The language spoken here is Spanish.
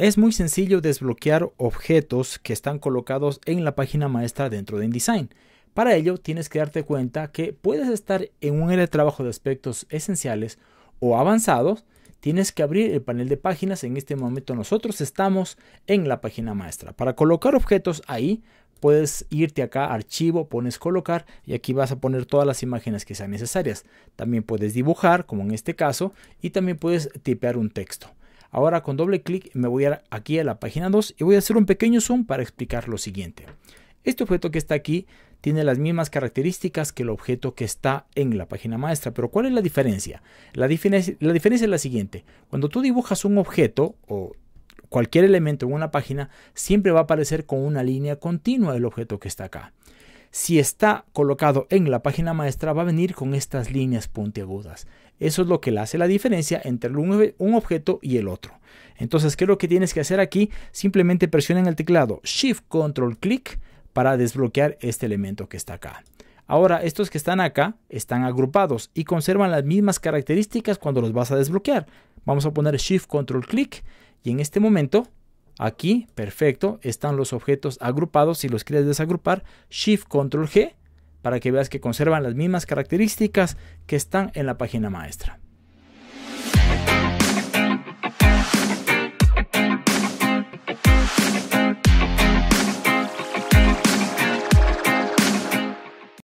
Es muy sencillo desbloquear objetos que están colocados en la página maestra dentro de InDesign. Para ello tienes que darte cuenta que puedes estar en un área de trabajo de aspectos esenciales o avanzados. Tienes que abrir el panel de páginas. En este momento nosotros estamos en la página maestra. Para colocar objetos ahí puedes irte acá archivo, pones colocar y aquí vas a poner todas las imágenes que sean necesarias. También puedes dibujar como en este caso y también puedes tipear un texto. Ahora con doble clic me voy a, aquí a la página 2 y voy a hacer un pequeño zoom para explicar lo siguiente. Este objeto que está aquí tiene las mismas características que el objeto que está en la página maestra. Pero ¿cuál es la diferencia? La, diferencia, la diferencia es la siguiente. Cuando tú dibujas un objeto o cualquier elemento en una página, siempre va a aparecer con una línea continua el objeto que está acá si está colocado en la página maestra, va a venir con estas líneas puntiagudas. Eso es lo que le hace la diferencia entre un objeto y el otro. Entonces, ¿qué es lo que tienes que hacer aquí? Simplemente presiona en el teclado Shift Control Click para desbloquear este elemento que está acá. Ahora, estos que están acá están agrupados y conservan las mismas características cuando los vas a desbloquear. Vamos a poner Shift Control Click y en este momento Aquí, perfecto, están los objetos agrupados. Si los quieres desagrupar, Shift Control G para que veas que conservan las mismas características que están en la página maestra.